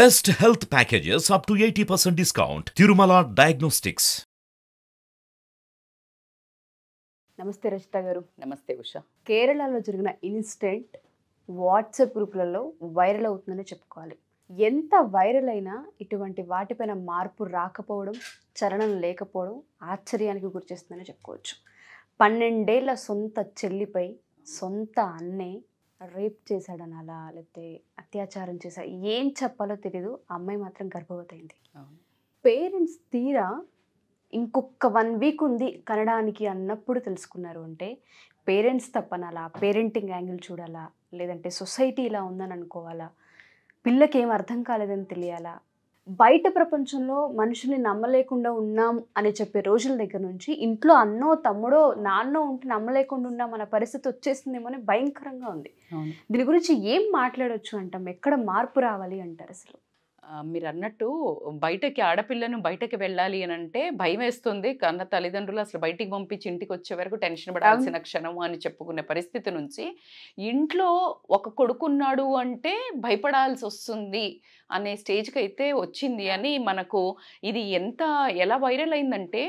best health packages up to eighty percent discount Tirumala diagnostics నమస్తే రచిత గారు నమస్తే ఉష కేరళలో జరిగిన ఇన్సిడెంట్ వాట్సాప్ గ్రూపులలో వైరల్ అవుతుందని చెప్పుకోవాలి ఎంత వైరల్ అయినా ఇటువంటి వాటిపైన మార్పు రాకపోవడం చలనం లేకపోవడం ఆశ్చర్యానికి గురిచేస్తుందని చెప్పుకోవచ్చు పన్నెండేళ్ల సొంత చెల్లిపై సొంత అన్నే రేప్ చేశాడని అలా లేకపోతే అత్యాచారం చేశా ఏం చెప్పాలో తెలియదు ఆ అమ్మాయి మాత్రం గర్భవతి అయింది పేరెంట్స్ తీరా ఇంకొక వన్ వీక్ ఉంది కనడానికి అన్నప్పుడు తెలుసుకున్నారు అంటే పేరెంట్స్ తప్పనాలా పేరెంటింగ్ యాంగిల్ చూడాలా లేదంటే సొసైటీ ఇలా ఉందని అనుకోవాలా పిల్లకి ఏం అర్థం కాలేదని తెలియాలా బయట ప్రపంచంలో మనుషుల్ని నమ్మలేకుండా ఉన్నాం అని చెప్పే రోజుల దగ్గర నుంచి ఇంట్లో అన్నో తమ్ముడో నాన్నో ఉంటే నమ్మలేకుండా ఉన్నాం మన పరిస్థితి వచ్చేసిందేమో అని భయంకరంగా ఉంది దీని గురించి ఏం మాట్లాడవచ్చు అంటాం ఎక్కడ మార్పు రావాలి అంటారు అసలు మీరు అన్నట్టు బయటకి ఆడపిల్లను బయటకి వెళ్ళాలి అని అంటే భయం వేస్తుంది కన్న తల్లిదండ్రులు అసలు బయటికి పంపించి ఇంటికి వచ్చే వరకు టెన్షన్ పడాల్సిన క్షణం అని చెప్పుకునే పరిస్థితి నుంచి ఇంట్లో ఒక కొడుకున్నాడు అంటే భయపడాల్సి వస్తుంది అనే స్టేజ్కి అయితే వచ్చింది అని మనకు ఇది ఎంత ఎలా వైరల్ అయిందంటే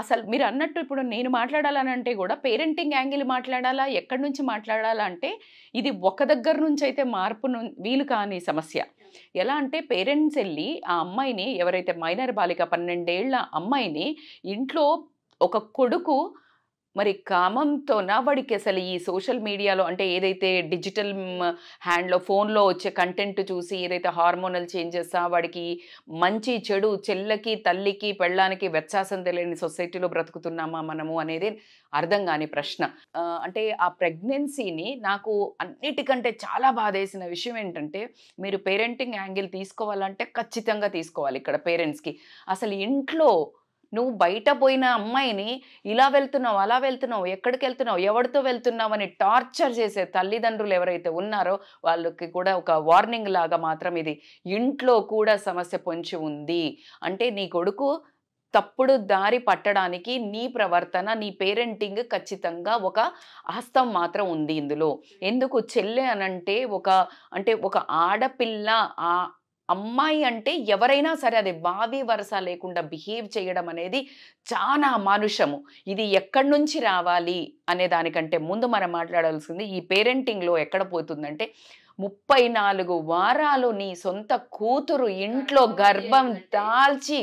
అసలు మీరు అన్నట్టు ఇప్పుడు నేను మాట్లాడాలని అంటే కూడా పేరెంటింగ్ యాంగిల్ మాట్లాడాలా ఎక్కడి నుంచి మాట్లాడాలా అంటే ఇది ఒక దగ్గర నుంచి అయితే మార్పును వీలు కాని సమస్య ఎలా అంటే పేరెంట్స్ వెళ్ళి ఆ అమ్మాయిని ఎవరైతే మైనర్ బాలిక పన్నెండేళ్ల అమ్మాయిని ఇంట్లో ఒక కొడుకు మరి నా వాడికి అసలు ఈ సోషల్ మీడియాలో అంటే ఏదైతే డిజిటల్ హ్యాండ్లో ఫోన్లో వచ్చే కంటెంట్ చూసి ఏదైతే హార్మోనల్ చేంజెస్ వాడికి మంచి చెడు చెల్లకి తల్లికి పెళ్ళానికి వ్యత్యాసం తెలియని సొసైటీలో బ్రతుకుతున్నామా మనము అనేది అర్థం కాని ప్రశ్న అంటే ఆ ప్రెగ్నెన్సీని నాకు అన్నిటికంటే చాలా బాధేసిన విషయం ఏంటంటే మీరు పేరెంటింగ్ యాంగిల్ తీసుకోవాలంటే ఖచ్చితంగా తీసుకోవాలి ఇక్కడ పేరెంట్స్కి అసలు ఇంట్లో నువ్వు బయట పోయిన అమ్మాయిని ఇలా వెళ్తున్నావు అలా వెళ్తున్నావు ఎక్కడికి వెళ్తున్నావు ఎవరితో వెళ్తున్నావు అని టార్చర్ చేసే తల్లిదండ్రులు ఎవరైతే ఉన్నారో వాళ్ళకి కూడా ఒక వార్నింగ్ లాగా మాత్రం ఇది ఇంట్లో కూడా సమస్య పొంచి ఉంది అంటే నీ కొడుకు తప్పుడు దారి పట్టడానికి నీ ప్రవర్తన నీ పేరెంటింగ్ ఖచ్చితంగా ఒక హస్తం మాత్రం ఉంది ఇందులో ఎందుకు చెల్లె అనంటే ఒక అంటే ఒక ఆడపిల్ల అమ్మాయి అంటే ఎవరైనా సరే అది బావి వరస లేకుండా బిహేవ్ చేయడం అనేది చాలా మానుషము ఇది ఎక్కడి నుంచి రావాలి అనే దానికంటే ముందు మనం మాట్లాడాల్సింది ఈ పేరెంటింగ్లో ఎక్కడ పోతుందంటే ముప్పై నాలుగు వారాలు నీ సొంత కూతురు ఇంట్లో గర్భం దాల్చి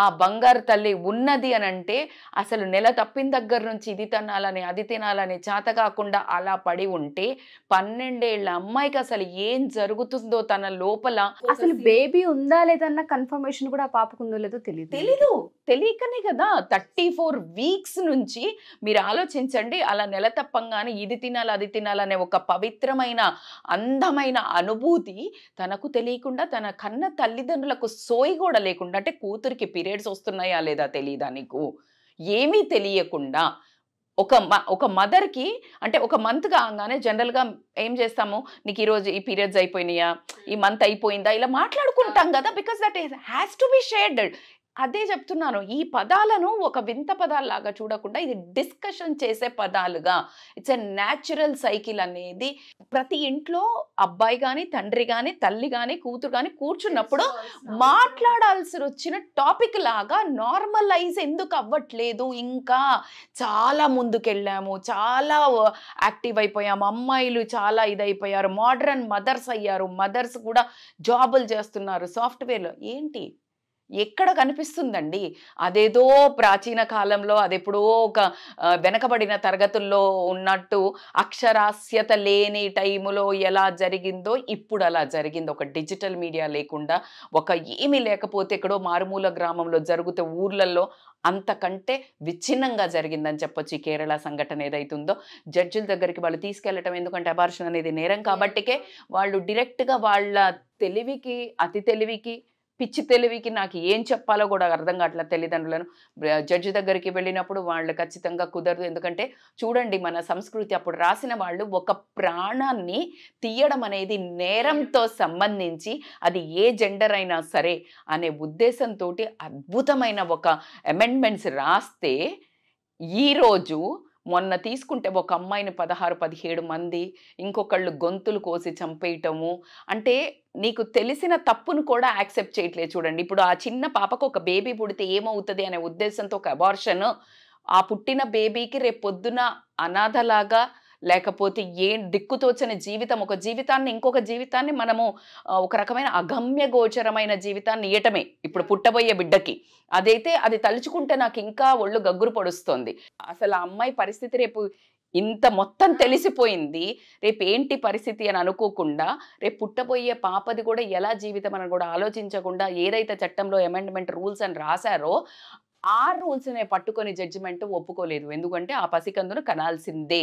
ఆ బంగారు తల్లి ఉన్నది అని అంటే అసలు నెల తప్పిన దగ్గర నుంచి ఇది తినాలని అది తినాలని చేత కాకుండా అలా పడి ఉంటే పన్నెండేళ్ల అమ్మాయికి అసలు ఏం జరుగుతుందో తన లోపల అసలు బేబీ ఉందా లేదన్న కన్ఫర్మేషన్ కూడా ఆ పాపకు లేదో తెలియదు తెలీదు తెలియకనే కదా థర్టీ ఫోర్ వీక్స్ నుంచి మీరు ఆలోచించండి అలా నెల తప్పంగానే ఇది తినాలి అది తినాలనే ఒక పవిత్రమైన అందమైన అనుభూతి తనకు తెలియకుండా తన కన్న తల్లిదండ్రులకు సోయి కూడా లేకుండా అంటే కూతురికి పీరియడ్స్ వస్తున్నాయా లేదా తెలియదా నీకు ఏమీ తెలియకుండా ఒక మ ఒక మదర్కి అంటే ఒక మంత్ కాగానే జనరల్గా ఏం చేస్తాము నీకు ఈరోజు ఈ పీరియడ్స్ అయిపోయినాయా ఈ మంత్ అయిపోయిందా ఇలా మాట్లాడుకుంటాం కదా because that is has to be shared అదే చెప్తున్నాను ఈ పదాలను ఒక వింత పదాల్లాగా చూడకుండా ఇది డిస్కషన్ చేసే పదాలుగా ఇట్స్ ఎ న్యాచురల్ సైకిల్ అనేది ప్రతి ఇంట్లో అబ్బాయి కానీ తండ్రి కానీ తల్లి కానీ కూతురు కానీ కూర్చున్నప్పుడు మాట్లాడాల్సి వచ్చిన టాపిక్ లాగా నార్మలైజ్ ఎందుకు అవ్వట్లేదు ఇంకా చాలా ముందుకెళ్ళాము చాలా యాక్టివ్ అయిపోయాము అమ్మాయిలు చాలా ఇదైపోయారు మోడ్రన్ మదర్స్ అయ్యారు మదర్స్ కూడా జాబులు చేస్తున్నారు సాఫ్ట్వేర్లో ఏంటి ఎక్కడ కనిపిస్తుందండి అదేదో ప్రాచీన కాలంలో అదెప్పుడో ఒక వెనకబడిన తరగతుల్లో ఉన్నట్టు అక్షరాస్యత లేని టైములో ఎలా జరిగిందో ఇప్పుడు అలా జరిగింది ఒక డిజిటల్ మీడియా లేకుండా ఒక ఏమీ లేకపోతే ఎక్కడో మారుమూల గ్రామంలో జరుగుతే ఊర్లలో అంతకంటే విచ్ఛిన్నంగా జరిగిందని చెప్పొచ్చు ఈ కేరళ సంఘటన ఏదైతుందో జడ్జిల దగ్గరికి వాళ్ళు తీసుకెళ్లటం ఎందుకంటే అబార్షన్ అనేది నేరం కాబట్టికే వాళ్ళు డిరెక్ట్గా వాళ్ళ తెలివికి అతి తెలివికి పిచ్చి తెలివికి నాకు ఏం చెప్పాలో కూడా అర్థం కావట్లేదు తల్లిదండ్రులను జడ్జి దగ్గరికి వెళ్ళినప్పుడు వాళ్ళు ఖచ్చితంగా కుదరదు ఎందుకంటే చూడండి మన సంస్కృతి అప్పుడు రాసిన వాళ్ళు ఒక ప్రాణాన్ని తీయడం అనేది నేరంతో సంబంధించి అది ఏ జెండర్ అయినా సరే అనే ఉద్దేశంతో అద్భుతమైన ఒక అమెండ్మెంట్స్ రాస్తే ఈరోజు మొన్న తీసుకుంటే ఒక అమ్మాయిని పదహారు పదిహేడు మంది ఇంకొకళ్ళు గొంతులు కోసి చంపేయటము అంటే నీకు తెలిసిన తప్పును కూడా యాక్సెప్ట్ చేయట్లేదు చూడండి ఇప్పుడు ఆ చిన్న పాపకు ఒక బేబీ పుడితే ఏమవుతుంది అనే ఉద్దేశంతో ఒక అబార్షన్ ఆ పుట్టిన బేబీకి రేపొద్దున అనాథలాగా లేకపోతే ఏ దిక్కుతోచని జీవితం ఒక జీవితాన్ని ఇంకొక జీవితాన్ని మనము ఒక రకమైన అగమ్య గోచరమైన జీవితాన్ని ఇయటమే ఇప్పుడు పుట్టబోయే బిడ్డకి అదైతే అది తలుచుకుంటే నాకు ఇంకా ఒళ్ళు గగ్గురు పడుస్తుంది అసలు ఆ అమ్మాయి పరిస్థితి రేపు ఇంత మొత్తం తెలిసిపోయింది రేపు ఏంటి పరిస్థితి అని అనుకోకుండా రేపు పుట్టబోయే పాపది కూడా ఎలా జీవితం అని కూడా ఆలోచించకుండా ఏదైతే చట్టంలో అమెండ్మెంట్ రూల్స్ అని రాశారో ఆ రూల్స్నే పట్టుకొని జడ్జిమెంట్ ఒప్పుకోలేదు ఎందుకంటే ఆ పసికందును కనాల్సిందే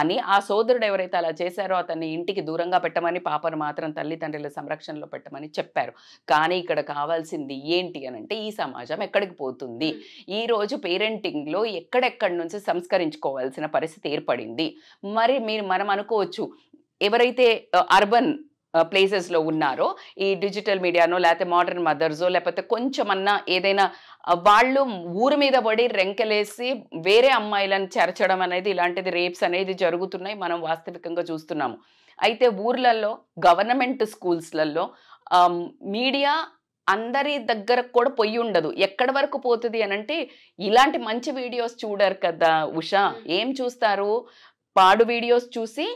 అని ఆ సోదరుడు ఎవరైతే అలా చేశారో అతన్ని ఇంటికి దూరంగా పెట్టమని పాపను మాత్రం తల్లిదండ్రుల సంరక్షణలో పెట్టమని చెప్పారు కానీ ఇక్కడ కావాల్సింది ఏంటి అని అంటే ఈ సమాజం ఎక్కడికి పోతుంది ఈరోజు పేరెంటింగ్లో ఎక్కడెక్కడి నుంచి సంస్కరించుకోవాల్సిన పరిస్థితి ఏర్పడింది మరి మీరు మనం అనుకోవచ్చు ఎవరైతే అర్బన్ ప్లేసెస్లో ఉన్నారో ఈ డిజిటల్ మీడియానో లేకపోతే మోడర్న్ మదర్సో లేకపోతే కొంచెమన్నా ఏదైనా వాళ్ళు ఊరి మీద పడి రెంకెలేసి వేరే అమ్మాయిలను చేర్చడం అనేది ఇలాంటిది రేప్స్ అనేది జరుగుతున్నాయి మనం వాస్తవికంగా చూస్తున్నాము అయితే ఊర్లలో గవర్నమెంట్ స్కూల్స్లలో మీడియా అందరి దగ్గర కూడా పొయ్యి ఉండదు ఎక్కడి వరకు పోతుంది అని అంటే ఇలాంటి మంచి వీడియోస్ చూడరు కదా ఉషా ఏం చూస్తారు పాడు వీడియోస్ చూసి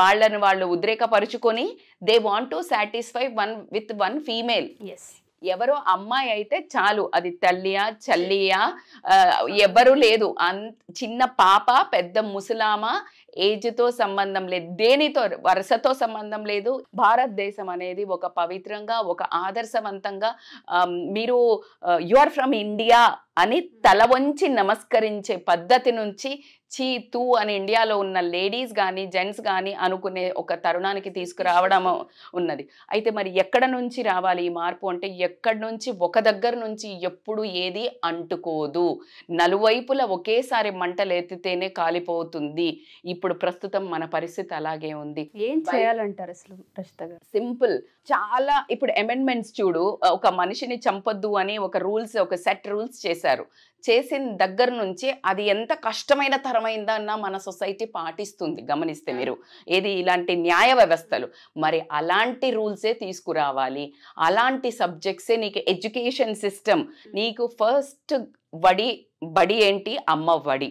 వాళ్ళని వాళ్ళు ఉద్రేకపరుచుకొని they want to satisfy one with one female ఎవరో అమ్మాయి అయితే చాలు అది తల్లియా చల్లియా ఎవరు లేదు అన్ చిన్న పాప పెద్ద ముసలామా ఏజ్తో సంబంధం లేదు దేనితో వరుసతో సంబంధం లేదు భారతదేశం అనేది ఒక పవిత్రంగా ఒక ఆదర్శవంతంగా మీరు యు ఆర్ ఫ్రమ్ ఇండియా అని తల వంచి నమస్కరించే పద్ధతి నుంచి చీ తూ అని ఇండియాలో ఉన్న లేడీస్ కానీ జెంట్స్ కానీ అనుకునే ఒక తరుణానికి తీసుకురావడం ఉన్నది అయితే మరి ఎక్కడ నుంచి రావాలి ఈ మార్పు అంటే ఎక్కడి నుంచి ఒక దగ్గర నుంచి ఎప్పుడు ఏది అంటుకోదు నలువైపుల ఒకేసారి మంటలెత్తితేనే కాలిపోతుంది ఇప్పుడు ప్రస్తుతం మన పరిస్థితి అలాగే ఉంది ఏం చేయాలంటారు అసలు సింపుల్ చాలా ఇప్పుడు అమెండ్మెంట్స్ చూడు ఒక మనిషిని చంపొద్దు అని ఒక రూల్స్ ఒక సెట్ రూల్స్ చేశారు చేశారు చేసిన దగ్గర నుంచి అది ఎంత కష్టమైన తరమైందన్న మన సొసైటీ పాటిస్తుంది గమనిస్తే మీరు ఏది ఇలాంటి న్యాయ వ్యవస్థలు మరి అలాంటి రూల్సే తీసుకురావాలి అలాంటి సబ్జెక్ట్సే నీకు ఎడ్యుకేషన్ సిస్టమ్ నీకు ఫస్ట్ వడి బడి ఏంటి అమ్మ వడి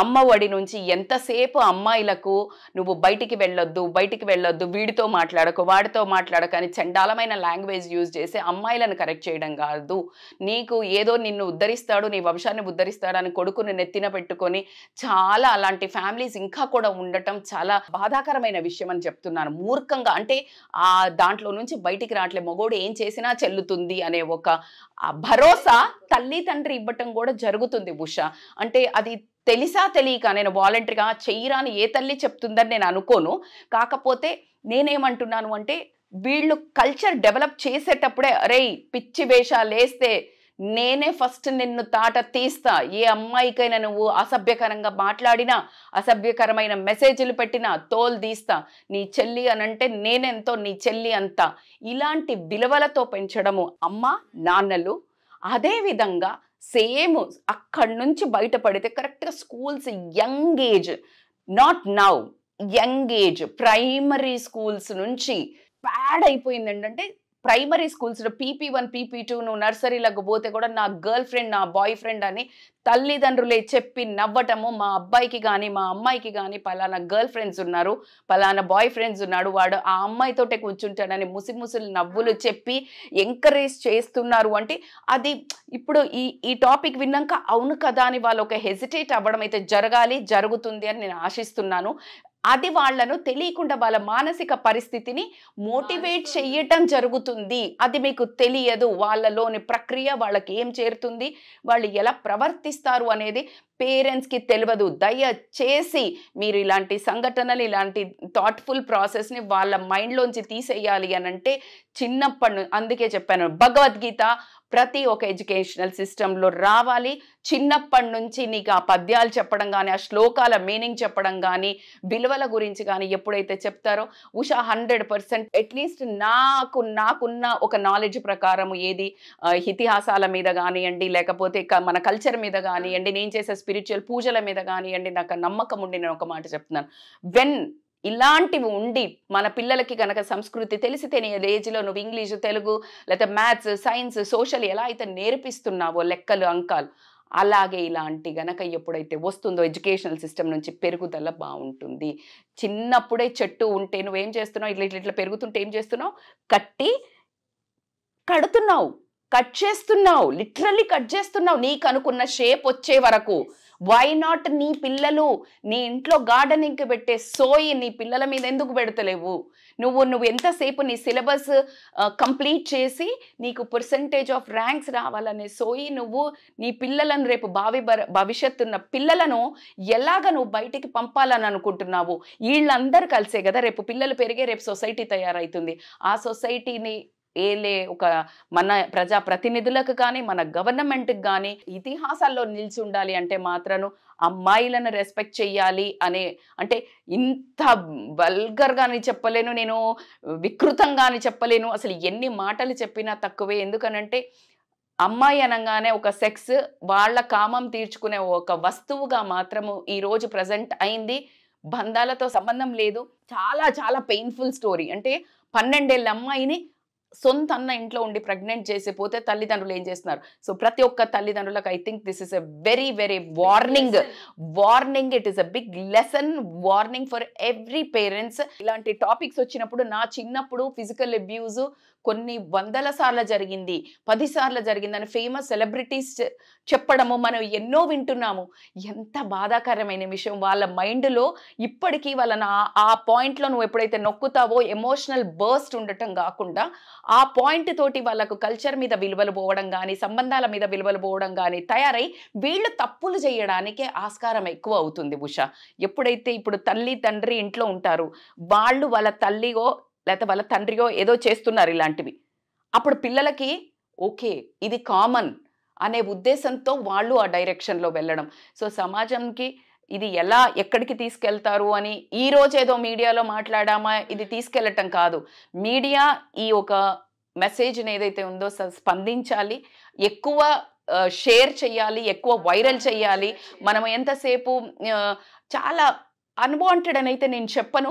అమ్మ వడి నుంచి ఎంతసేపు అమ్మాయిలకు నువ్వు బయటికి వెళ్ళొద్దు బయటికి వెళ్ళొద్దు వీడితో మాట్లాడకు వాడితో మాట్లాడకు అని చండాలమైన లాంగ్వేజ్ యూజ్ చేసి అమ్మాయిలను కరెక్ట్ చేయడం కాదు నీకు ఏదో నిన్ను ఉద్ధరిస్తాడు నీ వంశ వంశాన్ని ఉద్ధరిస్తాడని కొడుకుని నెత్తిన పెట్టుకొని చాలా అలాంటి ఫ్యామిలీస్ ఇంకా కూడా ఉండటం చాలా బాధాకరమైన విషయం అని చెప్తున్నాను మూర్ఖంగా అంటే ఆ దాంట్లో నుంచి బయటికి రావట్లే మగోడు ఏం చేసినా చెల్లుతుంది అనే ఒక భరోసా తల్లి తండ్రి ఇవ్వటం కూడా జరుగుతుంది ఉష అంటే అది తెలిసా తెలియక నేను వాలంటరీగా చెయ్యరాని ఏ తల్లి చెప్తుందని నేను అనుకోను కాకపోతే నేనేమంటున్నాను అంటే వీళ్ళు కల్చర్ డెవలప్ చేసేటప్పుడే అరే పిచ్చి వేషాలు వేస్తే నేనే ఫస్ట్ నిన్ను తాట తీస్తా ఏ అమ్మాయికైనా నువ్వు అసభ్యకరంగా మాట్లాడినా అసభ్యకరమైన మెసేజ్లు పెట్టినా తోలు తీస్తా నీ చెల్లి అనంటే నేనెంతో నీ చెల్లి అంతా ఇలాంటి విలువలతో పెంచడము అమ్మ నాన్నలు అదేవిధంగా సేమ్ అక్కడి నుంచి బయటపడితే కరెక్ట్గా schools young age not now young age primary schools నుంచి ప్యాడ్ అయిపోయింది ఏంటంటే ప్రైమరీ స్కూల్స్లో పీపీ వన్ పీపీ టూ నువ్వు నర్సరీలకు పోతే కూడా నా గర్ల్ ఫ్రెండ్ నా బాయ్ ఫ్రెండ్ అని తల్లిదండ్రులే చెప్పి నవ్వటము మా అబ్బాయికి కానీ మా అమ్మాయికి కానీ పలానా గర్ల్ ఫ్రెండ్స్ ఉన్నారు పలానా బాయ్ ఫ్రెండ్స్ ఉన్నాడు వాడు ఆ అమ్మాయితోటే కూర్చుంటాడని ముసి ముసిలు నవ్వులు చెప్పి ఎంకరేజ్ చేస్తున్నారు అంటే అది ఇప్పుడు ఈ ఈ టాపిక్ విన్నాక అవును కదా అని వాళ్ళు ఒక హెజిటేట్ అవ్వడం అయితే జరగాలి జరుగుతుంది అని నేను ఆశిస్తున్నాను అది వాళ్లను తెలియకుండా వాళ్ళ మానసిక పరిస్థితిని మోటివేట్ చేయటం జరుగుతుంది అది మీకు తెలియదు వాళ్ళలోని ప్రక్రియ వాళ్ళకి ఏం చేరుతుంది వాళ్ళు ఎలా ప్రవర్తిస్తారు అనేది పేరెంట్స్కి తెలియదు దయచేసి మీరు ఇలాంటి సంఘటనలు ఇలాంటి థాట్ఫుల్ ప్రాసెస్ని వాళ్ళ మైండ్లోంచి తీసేయాలి అని అంటే చిన్నప్పటి అందుకే చెప్పాను భగవద్గీత ప్రతి ఒక ఎడ్యుకేషనల్ సిస్టంలో రావాలి చిన్నప్పటి నుంచి నీకు ఆ పద్యాలు చెప్పడం కానీ ఆ శ్లోకాల మీనింగ్ చెప్పడం కానీ విలువల గురించి కానీ ఎప్పుడైతే చెప్తారో ఉషా హండ్రెడ్ పర్సెంట్ అట్లీస్ట్ నాకు నాకున్న ఒక నాలెడ్జ్ ప్రకారం ఏది ఇతిహాసాల మీద కానివ్వండి లేకపోతే మన కల్చర్ మీద కానివ్వండి నేను చేసే స్పిరిచువల్ పూజల మీద కానివ్వండి నాకు నమ్మకం ఉండి నేను ఒక మాట చెప్తున్నాను వెన్ ఇలాంటివి ఉండి మన పిల్లలకి కనుక సంస్కృతి తెలిసితే నీ ఏజ్లో నువ్వు ఇంగ్లీష్ తెలుగు లేకపోతే మ్యాథ్స్ సైన్స్ సోషల్ ఎలా అయితే నేర్పిస్తున్నావో లెక్కలు అంకాలు అలాగే ఇలాంటి గనక ఎప్పుడైతే వస్తుందో ఎడ్యుకేషనల్ సిస్టమ్ నుంచి పెరుగుదల బాగుంటుంది చిన్నప్పుడే చెట్టు ఉంటే నువ్వేం చేస్తున్నావు ఇట్లా ఇట్లా ఇట్లా పెరుగుతుంటే ఏం చేస్తున్నావు కట్టి కడుతున్నావు కట్ చేస్తున్నావు లిటరల్లీ కట్ చేస్తున్నావు నీకు అనుకున్న షేప్ వచ్చే వరకు వై నాట్ నీ పిల్లలు నీ ఇంట్లో గార్డెనింగ్కి పెట్టే సోయి నీ పిల్లల మీద ఎందుకు పెడతలేవు నువ్వు నువ్వు ఎంతసేపు నీ సిలబస్ కంప్లీట్ చేసి నీకు పర్సంటేజ్ ఆఫ్ ర్యాంక్స్ రావాలనే సోయి నువ్వు నీ పిల్లలను రేపు భావి భవిష్యత్తు ఉన్న పిల్లలను ఎలాగ నువ్వు బయటికి పంపాలని అనుకుంటున్నావు వీళ్ళందరూ కలిసే కదా రేపు పిల్లలు పెరిగే రేపు సొసైటీ తయారవుతుంది ఆ సొసైటీని ఏలే ఒక మన ప్రజా ప్రతినిధులకు కానీ మన గవర్నమెంట్కి కానీ ఇతిహాసాల్లో నిలిచి ఉండాలి అంటే మాత్రను అమ్మాయిలను రెస్పెక్ట్ చేయాలి అనే అంటే ఇంత వల్గర్గా కానీ చెప్పలేను నేను వికృతంగా చెప్పలేను అసలు ఎన్ని మాటలు చెప్పినా తక్కువే ఎందుకనంటే అమ్మాయి అనగానే ఒక సెక్స్ వాళ్ళ కామం తీర్చుకునే ఒక వస్తువుగా మాత్రము ఈరోజు ప్రజెంట్ అయింది బంధాలతో సంబంధం లేదు చాలా చాలా పెయిన్ఫుల్ స్టోరీ అంటే పన్నెండేళ్ళ అమ్మాయిని సొంత అన్న ఇంట్లో ఉండి ప్రెగ్నెంట్ చేసిపోతే తల్లిదండ్రులు ఏం చేస్తున్నారు సో ప్రతి ఒక్క తల్లిదండ్రులకు I think this is a very very warning warning it is a big lesson warning for every parents ఇలాంటి టాపిక్స్ వచ్చినప్పుడు నా చిన్నప్పుడు ఫిజికల్ అబ్యూజ్ కొన్ని వందల సార్లు జరిగింది పదిసార్లు జరిగిందని ఫేమస్ సెలబ్రిటీస్ చెప్పడము మనం ఎన్నో వింటున్నాము ఎంత బాధాకరమైన విషయం వాళ్ళ మైండ్లో ఇప్పటికీ వాళ్ళని ఆ పాయింట్లో నువ్వు ఎప్పుడైతే నొక్కుతావో ఎమోషనల్ బర్స్ట్ ఉండటం కాకుండా ఆ పాయింట్ తోటి వాళ్ళకు కల్చర్ మీద విలువలు పోవడం కానీ సంబంధాల మీద విలువలు పోవడం కానీ తయారై వీళ్ళు తప్పులు చేయడానికే ఆస్కారం ఎక్కువ అవుతుంది ఉష ఎప్పుడైతే ఇప్పుడు తల్లి తండ్రి ఇంట్లో ఉంటారు వాళ్ళు వాళ్ళ తల్లిగో లేకపోతే వాళ్ళ తండ్రియో ఏదో చేస్తున్నారు ఇలాంటివి అప్పుడు పిల్లలకి ఓకే ఇది కామన్ అనే ఉద్దేశంతో వాళ్ళు ఆ డైరెక్షన్లో వెళ్ళడం సో సమాజంకి ఇది ఎలా ఎక్కడికి తీసుకెళ్తారు అని ఈ రోజు ఏదో మీడియాలో మాట్లాడామా ఇది తీసుకెళ్ళటం కాదు మీడియా ఈ ఒక మెసేజ్ని ఏదైతే ఉందో స్పందించాలి ఎక్కువ షేర్ చేయాలి ఎక్కువ వైరల్ చేయాలి మనం ఎంతసేపు చాలా అన్వాంటెడ్ అని అయితే నేను చెప్పను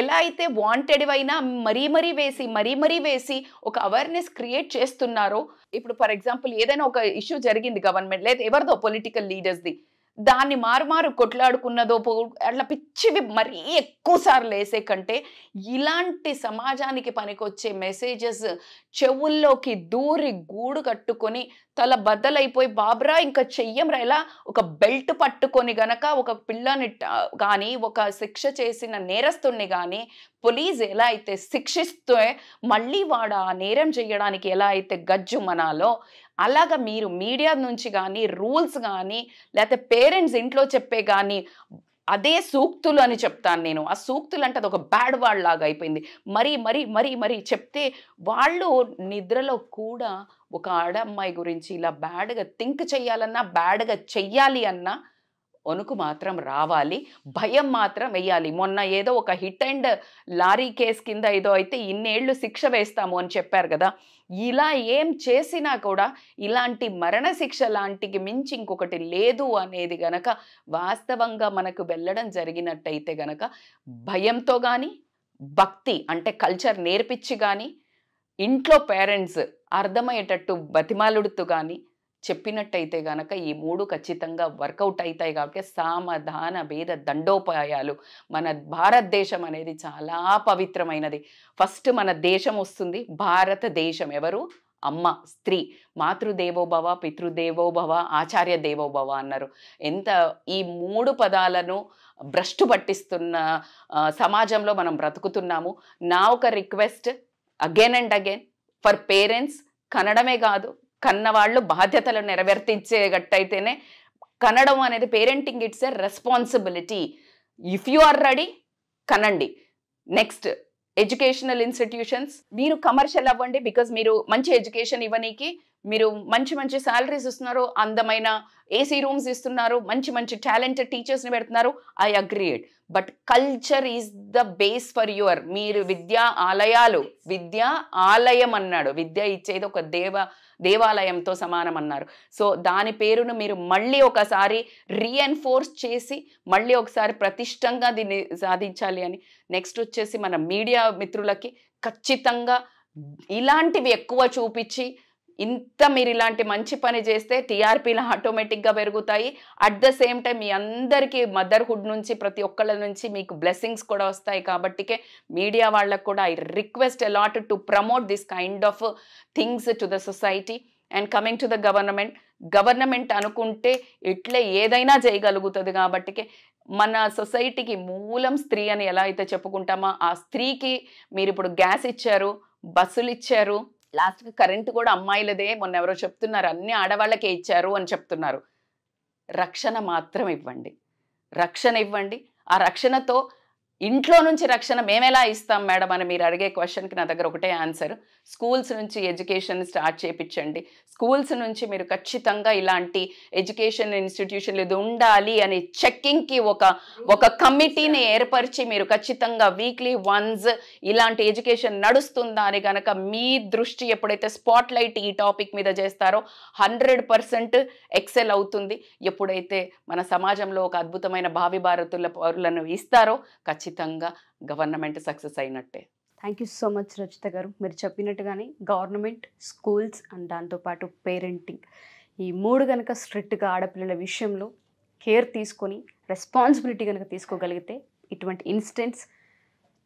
ఎలా అయితే వాంటెడ్ అయినా మరీ మరీ వేసి మరీ మరీ వేసి ఒక అవేర్నెస్ క్రియేట్ చేస్తున్నారో ఇప్పుడు ఫర్ ఎగ్జాంపుల్ ఏదైనా ఒక ఇష్యూ జరిగింది గవర్నమెంట్ లేదా ఎవరిదో పొలిటికల్ లీడర్స్ది దాన్ని మారుమారు కొట్లాడుకున్నదో పో అట్లా పిచ్చివి మరీ ఎక్కువసార్లు వేసే కంటే ఇలాంటి సమాజానికి పనికొచ్చే మెసేజెస్ చెవుల్లోకి దూరి గూడు కట్టుకొని తల బద్దలైపోయి బాబ్రా ఇంకా చెయ్యంరా ఇలా ఒక బెల్ట్ పట్టుకొని గనక ఒక పిల్లని కానీ ఒక శిక్ష చేసిన నేరస్తుణ్ణి కానీ పోలీస్ ఎలా అయితే శిక్షిస్తే మళ్ళీ వాడు ఆ నేరం చేయడానికి ఎలా అయితే గజ్జు మనాలో అలాగ మీరు మీడియా నుంచి కానీ రూల్స్ కానీ లేకపోతే పేరెంట్స్ ఇంట్లో చెప్పే కానీ అదే సూక్తులు అని చెప్తాను నేను ఆ సూక్తులు అంటే అది ఒక బ్యాడ్ వాళ్ళ లాగా అయిపోయింది మరీ మరీ మరీ మరీ చెప్తే వాళ్ళు నిద్రలో కూడా ఒక ఆడమ్మాయి గురించి ఇలా బ్యాడ్గా థింక్ చేయాలన్నా బ్యాడ్గా చెయ్యాలి అన్నా వణుకు మాత్రం రావాలి భయం మాత్రం వేయాలి మొన్న ఏదో ఒక హిట్ అండ్ లారీ కేసు కింద ఏదో అయితే ఇన్నేళ్లు శిక్ష వేస్తాము అని చెప్పారు కదా ఇలా ఏం చేసినా కూడా ఇలాంటి మరణశిక్ష లాంటికి మించి ఇంకొకటి లేదు అనేది గనక వాస్తవంగా మనకు వెళ్ళడం జరిగినట్టయితే గనక భయంతో కానీ భక్తి అంటే కల్చర్ నేర్పించి కానీ ఇంట్లో పేరెంట్స్ అర్థమయ్యేటట్టు బతిమాలుడుతూ కానీ చెప్పినట్టయితే గనక ఈ మూడు ఖచ్చితంగా వర్కౌట్ అవుతాయి కాబట్టి సామధాన భేద దండోపాయాలు మన భారతదేశం అనేది చాలా పవిత్రమైనది ఫస్ట్ మన దేశం వస్తుంది భారతదేశం ఎవరు అమ్మ స్త్రీ మాతృదేవోభవ పితృదేవోభవ ఆచార్య దేవోభవ అన్నారు ఎంత ఈ మూడు పదాలను భ్రష్టు పట్టిస్తున్న సమాజంలో మనం బ్రతుకుతున్నాము నా ఒక request again and again for parents కన్నడమే కాదు కన్నవాళ్ళు బాధ్యతలు నెరవేర్తించేటట్టయితేనే కనడం అనేది parenting it's a responsibility if you are ready కనండి నెక్స్ట్ ఎడ్యుకేషనల్ ఇన్స్టిట్యూషన్స్ మీరు కమర్షియల్ అవ్వండి బికాస్ మీరు మంచి ఎడ్యుకేషన్ ఇవ్వనీకి మీరు మంచి మంచి శాలరీస్ ఇస్తున్నారు అందమైన ఏసీ రూమ్స్ ఇస్తున్నారు మంచి మంచి టాలెంటెడ్ టీచర్స్ని పెడుతున్నారు I agreed but culture is the base for your మీరు విద్యా ఆలయాలు విద్యా ఆలయం అన్నాడు విద్య ఇచ్చేది ఒక దేవ దేవాలయంతో సమానం అన్నారు సో దాని పేరును మీరు మళ్ళీ ఒకసారి రీఎన్ఫోర్స్ చేసి మళ్ళీ ఒకసారి ప్రతిష్టంగా దీన్ని సాధించాలి అని నెక్స్ట్ వచ్చేసి మన మీడియా మిత్రులకి ఖచ్చితంగా ఇలాంటివి ఎక్కువ చూపించి ఇంత మీరు ఇలాంటి మంచి పని చేస్తే టీఆర్పీలు ఆటోమేటిక్గా పెరుగుతాయి అట్ ద సేమ్ టైం మీ అందరికీ మదర్హుడ్ నుంచి ప్రతి ఒక్కళ్ళ నుంచి మీకు బ్లెస్సింగ్స్ కూడా వస్తాయి కాబట్టికే మీడియా వాళ్ళకు కూడా I request a lot to promote this kind of things to the society and coming to the government government అనుకుంటే ఇట్లే ఏదైనా చేయగలుగుతుంది కాబట్టికే మన సొసైటీకి మూలం స్త్రీ అని ఎలా అయితే చెప్పుకుంటామో ఆ స్త్రీకి మీరు ఇప్పుడు గ్యాస్ ఇచ్చారు బస్సులు ఇచ్చారు లాస్ట్కి కరెంటు కూడా అమ్మాయిలదే మొన్న ఎవరో చెప్తున్నారు అన్ని ఆడవాళ్ళకే ఇచ్చారు అని చెప్తున్నారు రక్షణ మాత్రం ఇవ్వండి రక్షణ ఇవ్వండి ఆ రక్షణతో ఇంట్లో నుంచి రక్షణ మేమెలా ఇస్తాం మేడం అని మీరు అడిగే క్వశ్చన్కి నా దగ్గర ఒకటే ఆన్సర్ స్కూల్స్ నుంచి ఎడ్యుకేషన్ స్టార్ట్ చేయించండి స్కూల్స్ నుంచి మీరు ఖచ్చితంగా ఇలాంటి ఎడ్యుకేషన్ ఇన్స్టిట్యూషన్లు ఇది ఉండాలి అని చెక్కింగ్కి ఒక ఒక కమిటీని ఏర్పరిచి మీరు ఖచ్చితంగా వీక్లీ వన్స్ ఇలాంటి ఎడ్యుకేషన్ నడుస్తుందా అని కనుక మీ దృష్టి ఎప్పుడైతే స్పాట్లైట్ ఈ టాపిక్ మీద చేస్తారో హండ్రెడ్ పర్సెంట్ ఎక్సెల్ అవుతుంది ఎప్పుడైతే మన సమాజంలో ఒక అద్భుతమైన భావి భారతుల పౌరులను ఇస్తారో ఖచ్చితంగా ఖచ్చితంగా గవర్నమెంట్ సక్సెస్ అయినట్టే thank you so much Rachita garu మీరు చెప్పినట్టుగానే గవర్నమెంట్ స్కూల్స్ అండ్ దాంతోపాటు పేరెంటింగ్ ఈ మూడు కనుక స్ట్రిక్ట్గా ఆడపిల్లల విషయంలో కేర్ తీసుకొని రెస్పాన్సిబిలిటీ కనుక తీసుకోగలిగితే ఇటువంటి ఇన్సిడెంట్స్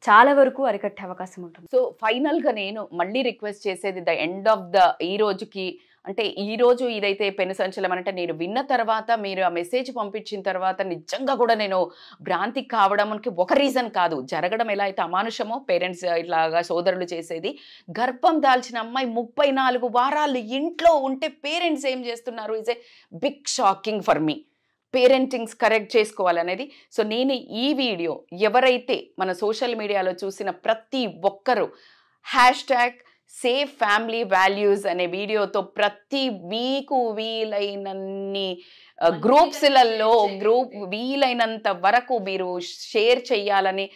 చాలా వరకు అరికట్టే అవకాశం ఉంటుంది సో ఫైనల్గా నేను మళ్ళీ రిక్వెస్ట్ చేసేది ద ఎండ్ ఆఫ్ ద ఈ రోజుకి అంటే ఈరోజు ఇదైతే పెను సంచలం అంటే నేను విన్న తర్వాత మీరు ఆ మెసేజ్ పంపించిన తర్వాత నిజంగా కూడా నేను భ్రాంతి కావడానికి ఒక రీజన్ కాదు జరగడం ఎలా అయితే అమానుషమో పేరెంట్స్ ఇట్లాగా సోదరులు చేసేది గర్భం దాల్చిన అమ్మాయి ముప్పై నాలుగు వారాలు ఇంట్లో ఉంటే పేరెంట్స్ ఏం చేస్తున్నారు is a big shocking for మీ పేరెంటింగ్స్ కరెక్ట్ చేసుకోవాలనేది సో నేను ఈ వీడియో ఎవరైతే మన సోషల్ మీడియాలో చూసిన ప్రతి ఒక్కరూ hashtag safe family values అనే వీడియోతో ప్రతి మీకు వీలైనన్ని గ్రూప్స్లలో గ్రూప్ వీలైనంత వరకు మీరు షేర్ చేయాలని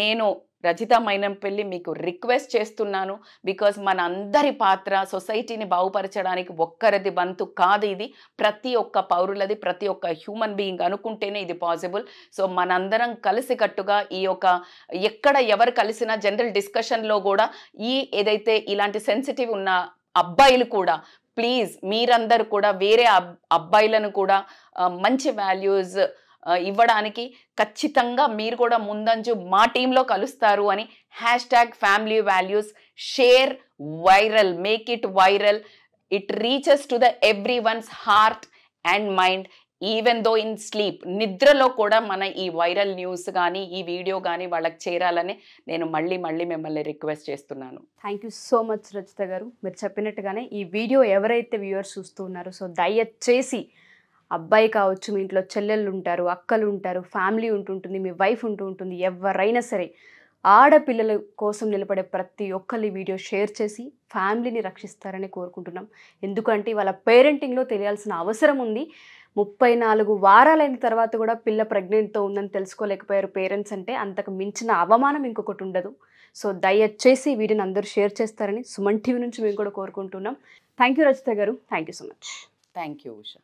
నేను రచిత మైనంపల్లి మీకు రిక్వెస్ట్ చేస్తున్నాను బికాజ్ మన అందరి పాత్ర సొసైటీని బాగుపరచడానికి ఒక్కరిది వంతు కాదు ఇది ప్రతి ఒక్క పౌరులది ప్రతి ఒక్క హ్యూమన్ బీయింగ్ అనుకుంటేనే ఇది పాసిబుల్ సో మనందరం కలిసికట్టుగా ఈ యొక్క ఎక్కడ ఎవరు కలిసినా జనరల్ డిస్కషన్లో కూడా ఈ ఏదైతే ఇలాంటి సెన్సిటివ్ ఉన్న అబ్బాయిలు కూడా ప్లీజ్ మీరందరూ కూడా వేరే అబ్బాయిలను కూడా మంచి వాల్యూస్ ఇవ్వడానికి ఖచ్చితంగా మీరు కూడా ముందంజు మా టీంలో కలుస్తారు అని hashtag family values share viral make it viral it reaches to the every one's heart and mind even though in sleep నిద్రలో కూడా మన ఈ వైరల్ న్యూస్ కానీ ఈ వీడియో కానీ వాళ్ళకి చేరాలని నేను మళ్ళీ మళ్ళీ మిమ్మల్ని రిక్వెస్ట్ చేస్తున్నాను thank you so much Rachita garu మీరు చెప్పినట్టుగానే ఈ వీడియో ఎవరైతే వ్యూవర్స్ చూస్తున్నారో సో దయచేసి అబ్బాయి కావచ్చు మీ ఇంట్లో చెల్లెళ్ళు ఉంటారు అక్కలు ఉంటారు ఫ్యామిలీ ఉంటుంటుంది మీ వైఫ్ ఉంటూ ఉంటుంది ఎవరైనా సరే ఆడపిల్లల కోసం నిలబడే ప్రతి ఒక్కరి వీడియో షేర్ చేసి ఫ్యామిలీని రక్షిస్తారని కోరుకుంటున్నాం ఎందుకంటే వాళ్ళ పేరెంటింగ్లో తెలియాల్సిన అవసరం ఉంది ముప్పై నాలుగు వారాలైన తర్వాత కూడా పిల్ల ప్రెగ్నెంట్తో ఉందని తెలుసుకోలేకపోయారు పేరెంట్స్ అంటే అంతకు మించిన అవమానం ఇంకొకటి ఉండదు సో దయచేసి వీటిని అందరూ షేర్ చేస్తారని సుమన్ టీవీ నుంచి మేము కూడా కోరుకుంటున్నాం thank you Rachita garu thank you so much thank you Usha